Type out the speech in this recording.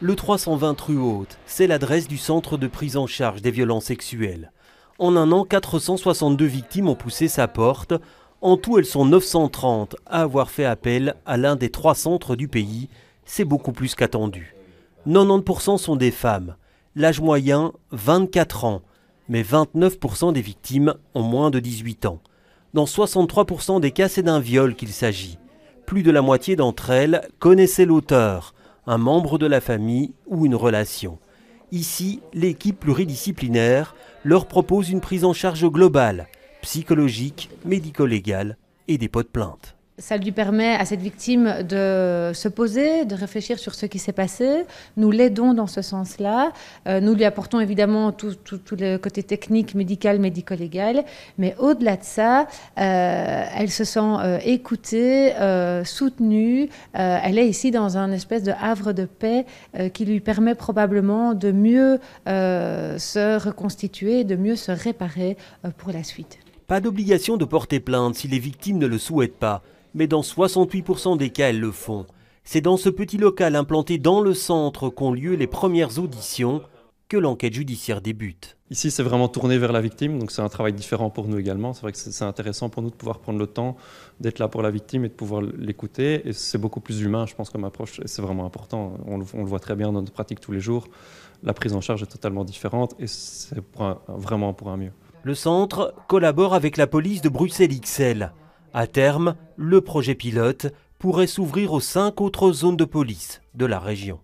Le 320 rue Haute, c'est l'adresse du centre de prise en charge des violences sexuelles. En un an, 462 victimes ont poussé sa porte. En tout, elles sont 930 à avoir fait appel à l'un des trois centres du pays. C'est beaucoup plus qu'attendu. 90% sont des femmes. L'âge moyen, 24 ans. Mais 29% des victimes ont moins de 18 ans. Dans 63% des cas, c'est d'un viol qu'il s'agit. Plus de la moitié d'entre elles connaissaient l'auteur un membre de la famille ou une relation. Ici, l'équipe pluridisciplinaire leur propose une prise en charge globale, psychologique, médico-légale et des pots de plainte. Ça lui permet à cette victime de se poser, de réfléchir sur ce qui s'est passé. Nous l'aidons dans ce sens-là. Euh, nous lui apportons évidemment tous les côtés le côté technique, médical, médico-légal. Mais au-delà de ça, euh, elle se sent euh, écoutée, soutenue. elle est ici dans un espèce de havre de paix qui lui permet probablement de mieux se reconstituer, de mieux se réparer pour la suite. Pas d'obligation de porter plainte si les victimes ne le souhaitent pas mais dans 68% des cas, elles le font. C'est dans ce petit local implanté dans le centre qu'ont lieu les premières auditions que l'enquête judiciaire débute. Ici, c'est vraiment tourné vers la victime, donc c'est un travail différent pour nous également. C'est vrai que c'est intéressant pour nous de pouvoir prendre le temps d'être là pour la victime et de pouvoir l'écouter. Et c'est beaucoup plus humain, je pense, comme approche, et c'est vraiment important. On le, voit très bien dans notre pratique tous les jours. La prise en charge est totalement différente et c'est vraiment pour un mieux. Le centre collabore avec la police de Bruxelles XL. À terme, le projet pilote pourrait s'ouvrir aux cinq autres zones de police de la région.